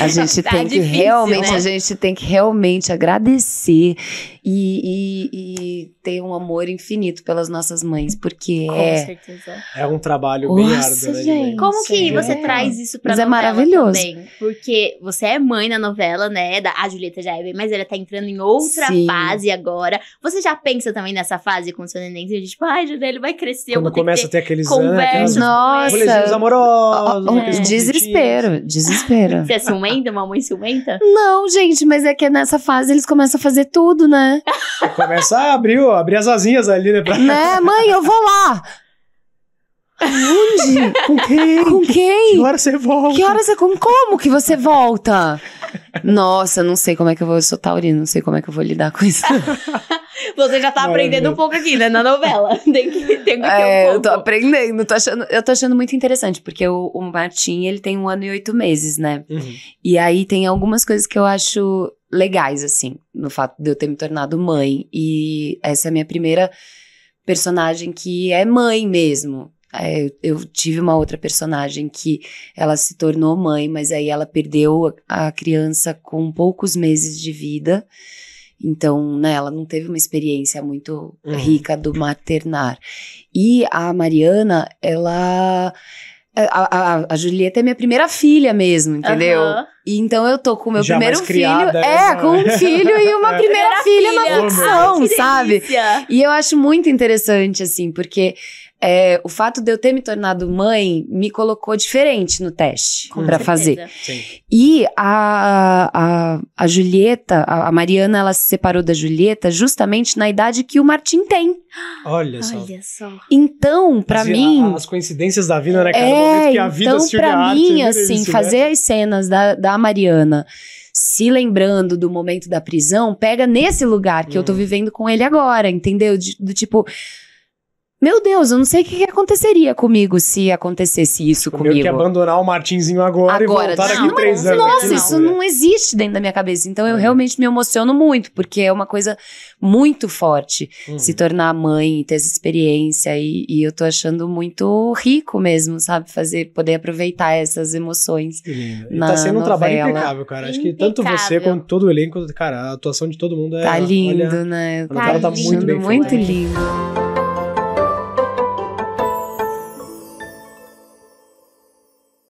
A gente tá tem difícil, que realmente, né? a gente tem que realmente agradecer e, e, e, ter um amor infinito pelas nossas mães, porque Com é. Certeza. É um trabalho Nossa, bem árduo, né? Gente, Como que você é. traz isso pra Mas é novela é maravilhoso. Também? Porque você é mãe na novela, né? A Julieta já é bem, mas ela tá entrando em outra Sim. fase agora. Você já pensa também nessa fase com o seu neném? a gente tipo, ai, Julieta, ele vai crescer. Quando começa a ter aqueles conversas. aquelas... Nossa. É. amorosos. desespero, desespero. Você ciumenta, mamãe ciumenta? Não, gente, mas é que nessa fase eles começam a fazer tudo, né? Começa a abrir, ó, abrir as asinhas ali, né? Pra... Né, mãe, eu vou lá. Onde? Com quem? Com quem? Que hora você volta? Que hora você... Como que você volta? Nossa, não sei como é que eu vou... Eu sou taurino, não sei como é que eu vou lidar com isso. Você já tá Maravilha. aprendendo um pouco aqui, né? Na novela. tem que, tem que é, um eu tô aprendendo. Tô achando, eu tô achando muito interessante, porque o, o Martim, ele tem um ano e oito meses, né? Uhum. E aí tem algumas coisas que eu acho legais, assim, no fato de eu ter me tornado mãe. E essa é a minha primeira personagem que é mãe mesmo. É, eu tive uma outra personagem que ela se tornou mãe, mas aí ela perdeu a criança com poucos meses de vida. Então, né, ela não teve uma experiência muito uhum. rica do maternar. E a Mariana, ela. É, a, a, a, Julieta é minha primeira filha mesmo, entendeu? Uhum. E então eu tô com o meu Já primeiro filho. Né? É, com um filho e uma é. primeira, primeira filha, filha, uma ficção, ah, sabe? E eu acho muito interessante, assim, porque é, o fato de eu ter me tornado mãe me colocou diferente no teste para fazer. Sim. E a, a, a Julieta, a, a, Mariana, ela se separou da Julieta justamente na idade que o Martim tem. Olha só. Olha só. Então, para mim. A, as coincidências da vida, né? Cada é, que a vida então, pra mim, assim, isso, né? fazer né? as cenas da, da Mariana se lembrando do momento da prisão, pega nesse lugar que hum. eu tô hum. vivendo com ele agora, entendeu? De, do tipo, meu Deus, eu não sei o que, que aconteceria comigo se acontecesse isso comigo. Eu que abandonar o Martinzinho agora, agora e voltar não, três anos. Nossa, isso não existe dentro da minha cabeça. Então eu é. realmente me emociono muito, porque é uma coisa muito forte se uhum. tornar mãe, ter essa experiência. E, e, eu tô achando muito rico mesmo, sabe? Fazer, poder aproveitar essas emoções. E na tá sendo novela. um trabalho impecável, cara. Acho que tanto você quanto todo o elenco, cara, a atuação de todo mundo é. Tá lindo, olha, né? Tá, tá lindo, muito bem. Muito lindo. Né?